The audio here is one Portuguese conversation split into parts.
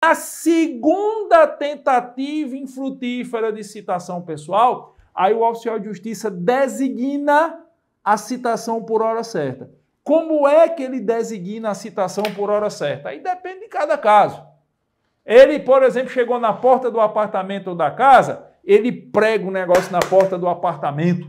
A segunda tentativa infrutífera de citação pessoal, aí o oficial de justiça designa a citação por hora certa. Como é que ele designa a citação por hora certa? Aí depende de cada caso. Ele, por exemplo, chegou na porta do apartamento ou da casa, ele prega o um negócio na porta do apartamento.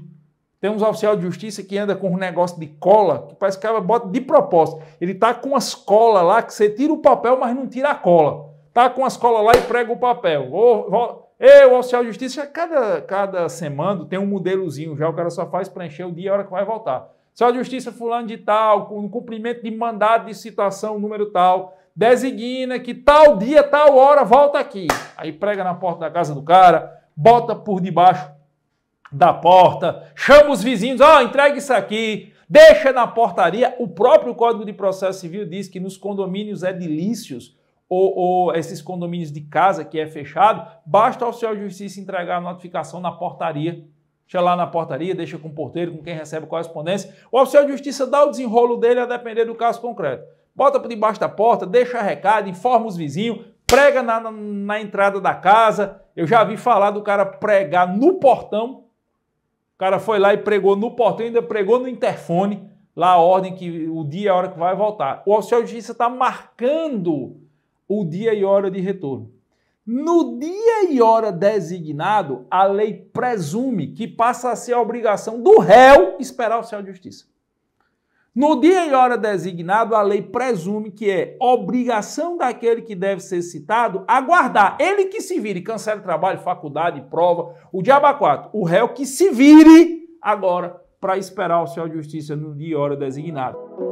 Tem uns oficial de justiça que anda com um negócio de cola, que parece que ela é bota de propósito. Ele tá com as colas lá que você tira o papel, mas não tira a cola tá com as colas lá e prega o papel. Ou, ou, eu, oficial de justiça, cada, cada semana tem um modelozinho já, o cara só faz preencher o dia e a hora que vai voltar. Oficial de justiça fulano de tal, com cumprimento de mandado de situação número tal, designa que tal dia, tal hora, volta aqui. Aí prega na porta da casa do cara, bota por debaixo da porta, chama os vizinhos, ó, oh, entrega isso aqui, deixa na portaria. O próprio Código de Processo Civil diz que nos condomínios é edilícios ou, ou, esses condomínios de casa que é fechado, basta o oficial de justiça entregar a notificação na portaria. Deixa lá na portaria, deixa com o porteiro, com quem recebe a correspondência. O oficial de justiça dá o desenrolo dele a depender do caso concreto. Bota por debaixo da porta, deixa recado, informa os vizinhos, prega na, na, na entrada da casa. Eu já vi falar do cara pregar no portão. O cara foi lá e pregou no portão, ainda pregou no interfone, lá a ordem que o dia, a hora que vai voltar. O oficial de justiça está marcando o dia e hora de retorno. No dia e hora designado, a lei presume que passa a ser a obrigação do réu esperar o céu de justiça. No dia e hora designado, a lei presume que é obrigação daquele que deve ser citado aguardar. Ele que se vire, cancela trabalho, faculdade, prova, o diabo 4, o réu que se vire agora para esperar o céu de justiça no dia e hora designado.